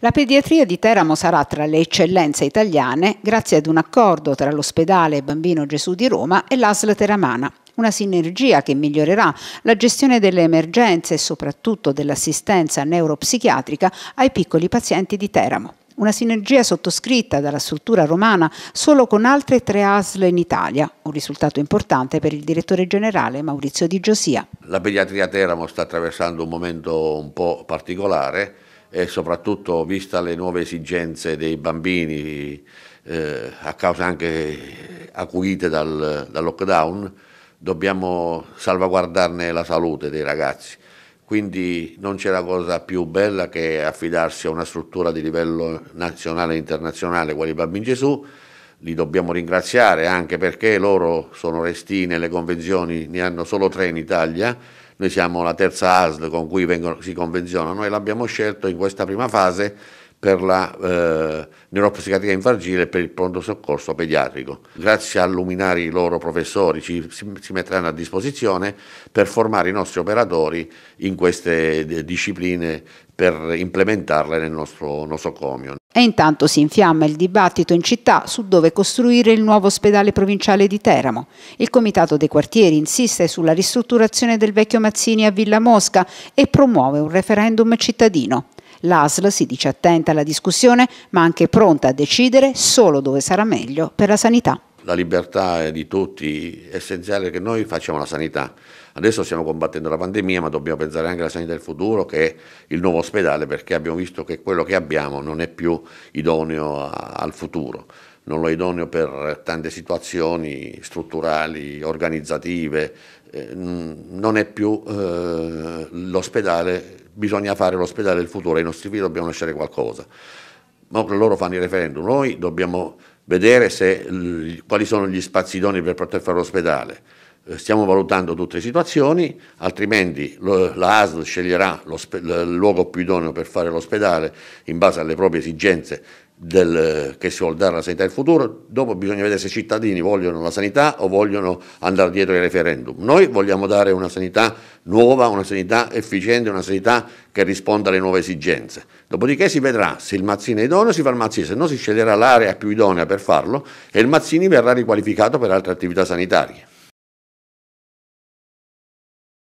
La pediatria di Teramo sarà tra le eccellenze italiane grazie ad un accordo tra l'ospedale Bambino Gesù di Roma e l'ASL Teramana, una sinergia che migliorerà la gestione delle emergenze e soprattutto dell'assistenza neuropsichiatrica ai piccoli pazienti di Teramo. Una sinergia sottoscritta dalla struttura romana solo con altre tre ASL in Italia, un risultato importante per il direttore generale Maurizio Di Giosia. La pediatria Teramo sta attraversando un momento un po' particolare e soprattutto vista le nuove esigenze dei bambini eh, a causa anche acuite dal, dal, lockdown, dobbiamo salvaguardarne la salute dei ragazzi. Quindi non c'è la cosa più bella che affidarsi a una struttura di livello nazionale e internazionale, quali Bambini Gesù, li dobbiamo ringraziare anche perché loro sono resti nelle convenzioni, ne hanno solo tre in Italia, noi siamo la terza ASL con cui vengono, si convenzionano e l'abbiamo scelto in questa prima fase per la eh, neuropsichiatria infargile e per il pronto soccorso pediatrico. Grazie a luminari loro professori ci, si, metteranno a disposizione per formare i nostri operatori in queste eh, discipline per implementarle nel nostro nosocomio. E intanto si infiamma il dibattito in città su dove costruire il nuovo ospedale provinciale di Teramo. Il Comitato dei Quartieri insiste sulla ristrutturazione del vecchio Mazzini a Villa Mosca e promuove un referendum cittadino. L'ASL si dice attenta alla discussione, ma anche pronta a decidere solo dove sarà meglio per la sanità. La libertà è di tutti, è essenziale che noi facciamo la sanità. Adesso stiamo combattendo la pandemia, ma dobbiamo pensare anche alla sanità del futuro, che è il nuovo ospedale, perché abbiamo visto che quello che abbiamo non è più idoneo al futuro non lo è idoneo per tante situazioni strutturali, organizzative, eh, non è più eh, l'ospedale bisogna fare l'ospedale del futuro, ai nostri figli dobbiamo lasciare qualcosa. Ma loro fanno il referendum, noi dobbiamo vedere se, quali sono gli spazi idoni per poter fare l'ospedale. Eh, stiamo valutando tutte le situazioni, altrimenti lo, la ASL sceglierà il luogo più idoneo per fare l'ospedale in base alle proprie esigenze del, che si vuole dare alla sanità del futuro, dopo bisogna vedere se i cittadini vogliono la sanità o vogliono andare dietro ai referendum. Noi vogliamo dare una sanità nuova, una sanità efficiente, una sanità che risponda alle nuove esigenze. Dopodiché si vedrà se il Mazzini è idoneo, si fa il Mazzini, se no si sceglierà l'area più idonea per farlo e il Mazzini verrà riqualificato per altre attività sanitarie.